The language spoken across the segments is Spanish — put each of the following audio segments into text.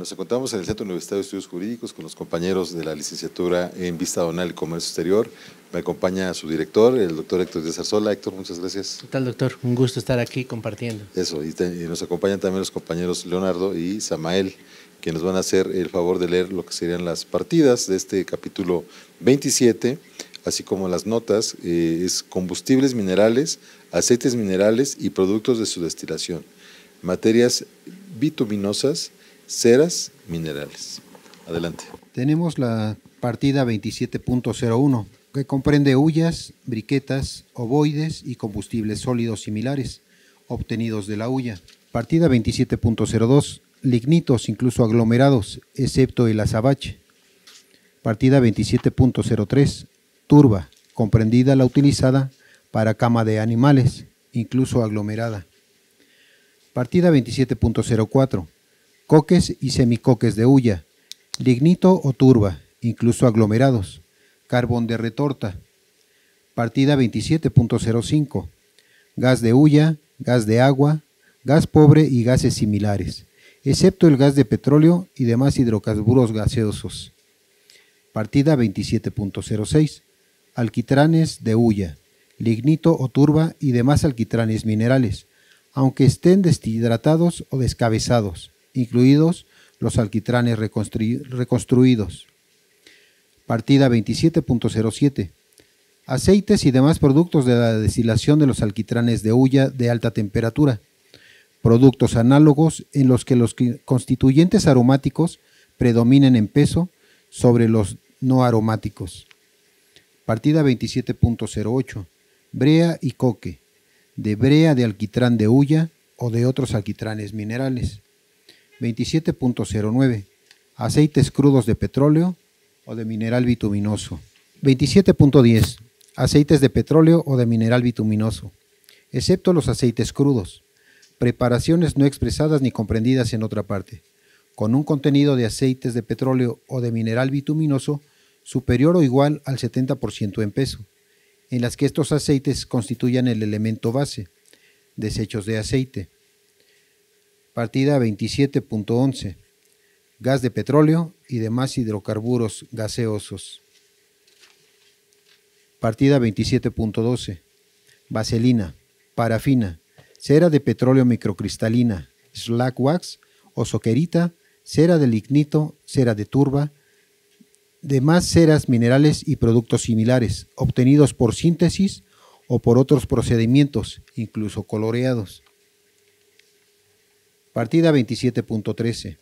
nos encontramos en el Centro Universitario de Estudios Jurídicos con los compañeros de la licenciatura en Vista Donal y Comercio Exterior. Me acompaña su director, el doctor Héctor de Zarzola. Héctor, muchas gracias. ¿Qué tal, doctor? Un gusto estar aquí compartiendo. Eso, y, nos acompañan también los compañeros Leonardo y Samael, que nos van a hacer el favor de leer lo que serían las partidas de este capítulo 27, así como las notas, eh, es combustibles minerales, aceites minerales y productos de su destilación, materias bituminosas, ceras minerales. Adelante. Tenemos la partida 27.01, que comprende hullas, briquetas, ovoides y combustibles sólidos similares obtenidos de la hulla. Partida 27.02, lignitos, incluso aglomerados, excepto el azabache. Partida 27.03, turba, comprendida la utilizada para cama de animales, incluso aglomerada. Partida 27.04, coques y semicoques de hulla, lignito o turba, incluso aglomerados, carbón de retorta, partida 27.05, gas de hulla, gas de agua, gas pobre y gases similares, excepto el gas de petróleo y demás hidrocarburos gaseosos. Partida 27.06, alquitranes de hulla, lignito o turba y demás alquitranes minerales, aunque estén deshidratados o descabezados incluidos los alquitranes reconstruidos. Partida 27.07. Aceites y demás productos de la destilación de los alquitranes de hulla de alta temperatura. Productos análogos en los que los constituyentes aromáticos predominen en peso sobre los no aromáticos. Partida 27.08. Brea y coque. De brea de alquitrán de hulla o de otros alquitranes minerales 27.09. Aceites crudos de petróleo o de mineral bituminoso. 27.10. Aceites de petróleo o de mineral bituminoso. Excepto los aceites crudos. Preparaciones no expresadas ni comprendidas en otra parte. Con un contenido de aceites de petróleo o de mineral bituminoso superior o igual al 70% en peso, en las que estos aceites constituyan el elemento base, desechos de aceite partida 27.11, gas de petróleo y demás hidrocarburos gaseosos. Partida 27.12, vaselina, parafina, cera de petróleo microcristalina, slack wax o soquerita, cera de lignito, cera de turba, demás ceras minerales y productos similares obtenidos por síntesis o por otros procedimientos, incluso coloreados. Partida 27.13.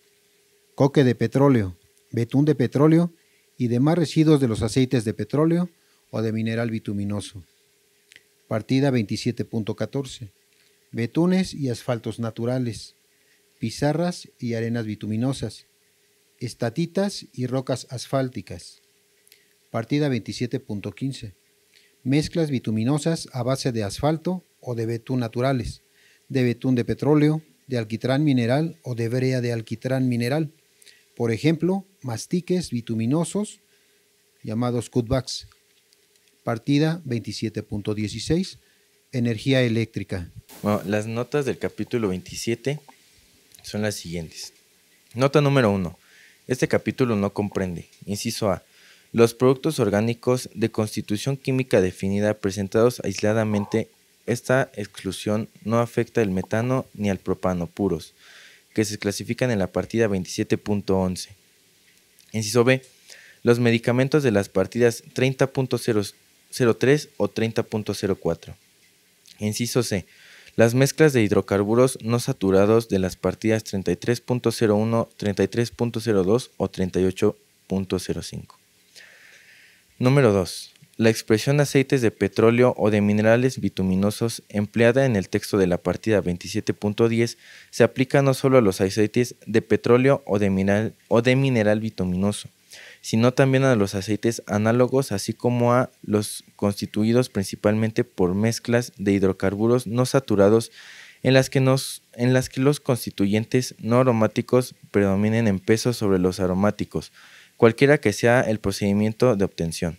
Coque de petróleo, betún de petróleo y demás residuos de los aceites de petróleo o de mineral bituminoso. Partida 27.14. Betunes y asfaltos naturales, pizarras y arenas bituminosas, estatitas y rocas asfálticas. Partida 27.15. Mezclas bituminosas a base de asfalto o de betún naturales, de betún de petróleo, de alquitrán mineral o de brea de alquitrán mineral. Por ejemplo, mastiques bituminosos llamados cutbacks. Partida 27.16, energía eléctrica. las notas del capítulo 27 son las siguientes. Nota número 1. Este capítulo no comprende, inciso A, los productos orgánicos de constitución química definida presentados aisladamente esta exclusión no afecta al metano ni al propano puros, que se clasifican en la partida 27.11. Inciso B. Los medicamentos de las partidas 30.03 o 30.04. Inciso C. Las mezclas de hidrocarburos no saturados de las partidas 33.01, 33.02 o 38.05. Número 2. La expresión aceites de petróleo o de minerales bituminosos empleada en el texto de la partida 27.10 se aplica no solo a los aceites de petróleo o de, mineral, o de mineral bituminoso, sino también a los aceites análogos, así como a los constituidos principalmente por mezclas de hidrocarburos no saturados en las en las que los constituyentes no aromáticos predominen en peso sobre los aromáticos, cualquiera que sea el procedimiento de obtención.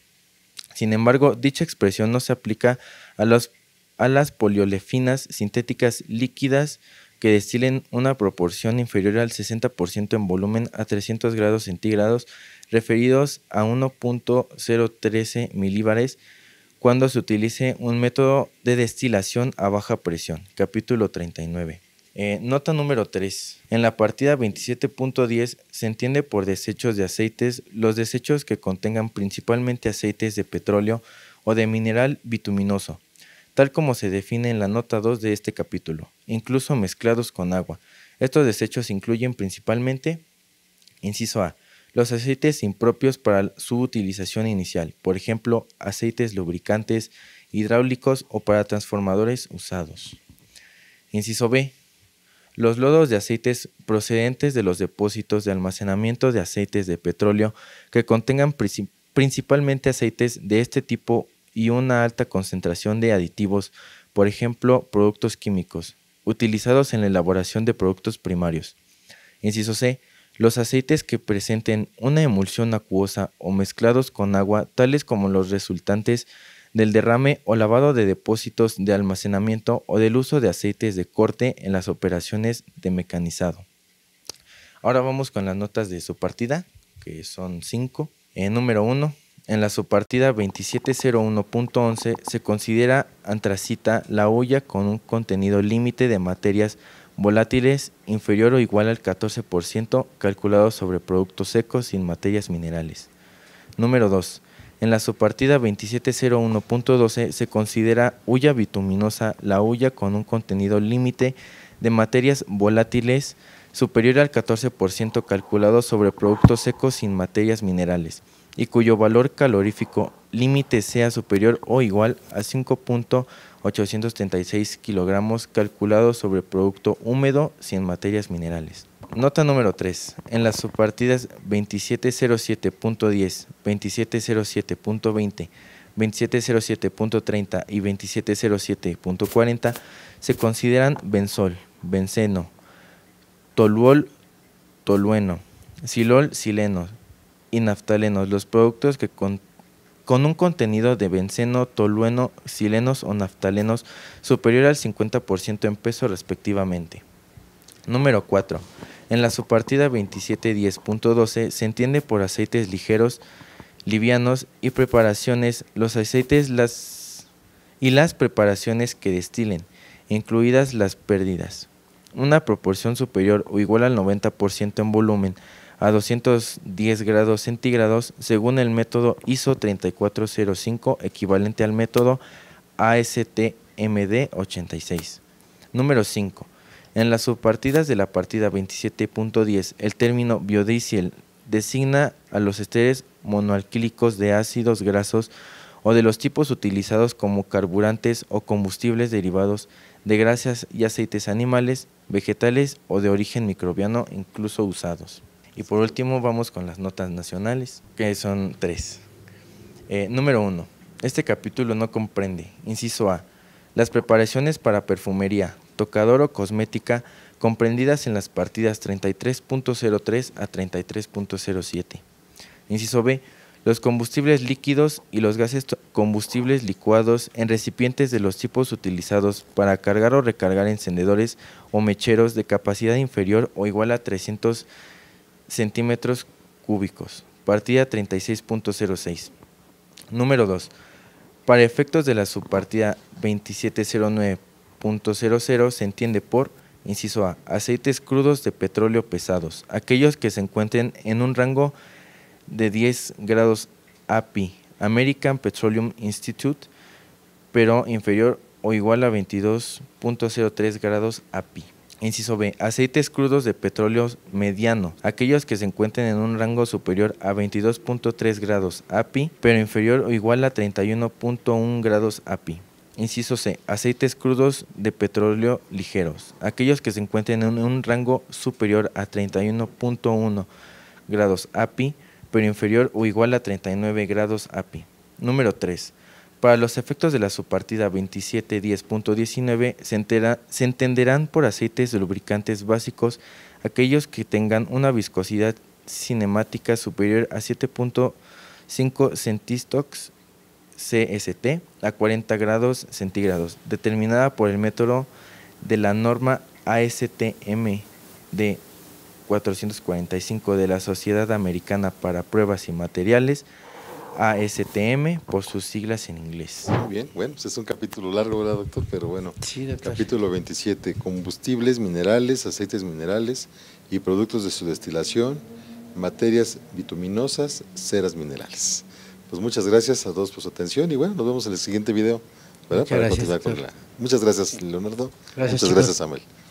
Sin embargo, dicha expresión no se aplica a, las poliolefinas sintéticas líquidas que destilen una proporción inferior al 60% en volumen a 300 grados centígrados, referidos a 1.013 milíbares cuando se utilice un método de destilación a baja presión. Capítulo 39. Eh, nota número 3. En la partida 27.10 se entiende por desechos de aceites los desechos que contengan principalmente aceites de petróleo o de mineral bituminoso, tal como se define en la nota 2 de este capítulo, incluso mezclados con agua. Estos desechos incluyen principalmente, inciso A, los aceites impropios para su utilización inicial, por ejemplo, aceites lubricantes, hidráulicos o para transformadores usados. Inciso B, los lodos de aceites procedentes de los depósitos de almacenamiento de aceites de petróleo que contengan principalmente aceites de este tipo y una alta concentración de aditivos, por ejemplo, productos químicos, utilizados en la elaboración de productos primarios. Inciso C. Los aceites que presenten una emulsión acuosa o mezclados con agua, tales como los resultantes del derrame o lavado de depósitos de almacenamiento o del uso de aceites de corte en las operaciones de mecanizado. Ahora vamos con las notas de su partida, que son 5. En número 1, en la subpartida 2701.11 se considera antracita la olla con un contenido límite de materias volátiles inferior o igual al 14% calculado sobre productos secos sin materias minerales. Número 2. En la subpartida 2701.12 se considera hulla bituminosa la hulla con un contenido límite de materias volátiles superior al 14% calculado sobre productos secos sin materias minerales y cuyo valor calorífico límite sea superior o igual a 5.836 kilogramos calculado sobre producto húmedo sin materias minerales. Nota número 3. En las subpartidas 2707.10, 2707.20, 2707.30 y 2707.40 se consideran benzol, benceno, toluol, tolueno, silol, sileno, y naftalenos, los productos que con, un contenido de benceno, tolueno, silenos o naftalenos superior al 50% en peso respectivamente. Número 4. En la subpartida 2710.12 se entiende por aceites ligeros, livianos y preparaciones los aceites y las preparaciones que destilen, incluidas las pérdidas. Una proporción superior o igual al 90% en volumen a 210 grados centígrados según el método ISO 3405 equivalente al método ASTMD 86. Número 5. En las subpartidas de la partida 27.10, el término biodiesel designa a los esteres monoalquílicos de ácidos grasos o de los tipos utilizados como carburantes o combustibles derivados de grasas y aceites animales, vegetales o de origen microbiano incluso usados. Y por último vamos con las notas nacionales, que son tres. Eh, número uno, este capítulo no comprende, inciso A, las preparaciones para perfumería, tocador o cosmética comprendidas en las partidas 33.03 a 33.07. Inciso B, los combustibles líquidos y los gases combustibles licuados en recipientes de los tipos utilizados para cargar o recargar encendedores o mecheros de capacidad inferior o igual a 300 centímetros cúbicos, partida 36.06. Número 2. Para efectos de la subpartida 2709.00 se entiende por, inciso A, aceites crudos de petróleo pesados, aquellos que se encuentren en un rango de 10 grados API, American Petroleum Institute, pero inferior o igual a 22.03 grados API. Inciso B. Aceites crudos de petróleo mediano. Aquellos que se encuentren en un rango superior a 22.3 grados API, pero inferior o igual a 31.1 grados API. Inciso C. Aceites crudos de petróleo ligeros. Aquellos que se encuentren en un rango superior a 31.1 grados API, pero inferior o igual a 39 grados API. Número 3. Para los efectos de la subpartida 2710.19 se, entenderán por aceites lubricantes básicos aquellos que tengan una viscosidad cinemática superior a 7.5 centistox CST a 40 grados centígrados, determinada por el método de la norma ASTM de 445 de la Sociedad Americana para Pruebas y Materiales ASTM por sus siglas en inglés. Muy bien, bueno, pues es un capítulo largo, ¿verdad, doctor? Pero bueno, sí, capítulo 27, combustibles, minerales, aceites minerales y productos de su destilación, materias bituminosas, ceras minerales. Pues muchas gracias a todos por su atención y bueno, nos vemos en el siguiente video, Muchas Para gracias, continuar con la... Muchas gracias, Leonardo. Gracias, muchas gracias, Samuel.